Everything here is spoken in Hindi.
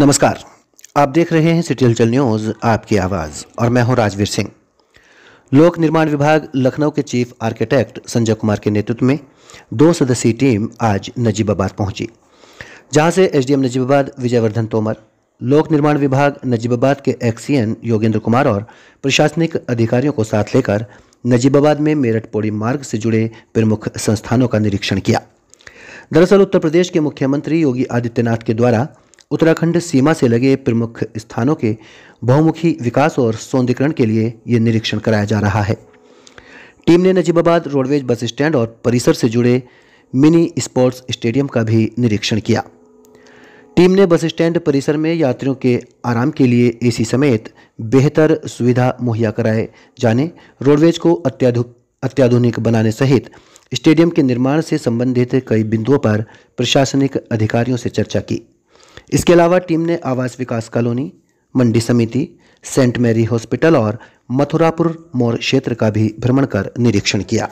नमस्कार आप देख रहे हैं सिटी हलचल न्यूज़ आपकी आवाज़ और मैं हूं राजवीर सिंह लोक निर्माण विभाग लखनऊ के चीफ आर्किटेक्ट संजय कुमार के नेतृत्व में दो सदस्यीय टीम आज नजीबाबाद पहुंची जहां से एसडीएम नजीबाबाद विजयवर्धन तोमर लोक निर्माण विभाग नजीबाबाद के एक्सीएन योगेंद्र कुमार और प्रशासनिक अधिकारियों को साथ लेकर नजीबाबाद में मेरठ पौड़ी मार्ग से जुड़े प्रमुख संस्थानों का निरीक्षण किया दरअसल उत्तर प्रदेश के मुख्यमंत्री योगी आदित्यनाथ के द्वारा उत्तराखंड सीमा से लगे प्रमुख स्थानों के बहुमुखी विकास और सौंदर्यकरण के लिए ये निरीक्षण कराया जा रहा है टीम ने नजीबाबाद रोडवेज बस स्टैंड और परिसर से जुड़े मिनी स्पोर्ट्स स्टेडियम का भी निरीक्षण किया टीम ने बस स्टैंड परिसर में यात्रियों के आराम के लिए एसी समेत बेहतर सुविधा मुहैया कराए जाने रोडवेज को अत्याधुनिक बनाने सहित स्टेडियम के निर्माण से संबंधित कई बिंदुओं पर प्रशासनिक अधिकारियों से चर्चा की इसके अलावा टीम ने आवास विकास कॉलोनी मंडी समिति सेंट मैरी हॉस्पिटल और मथुरापुर मोर क्षेत्र का भी भ्रमण कर निरीक्षण किया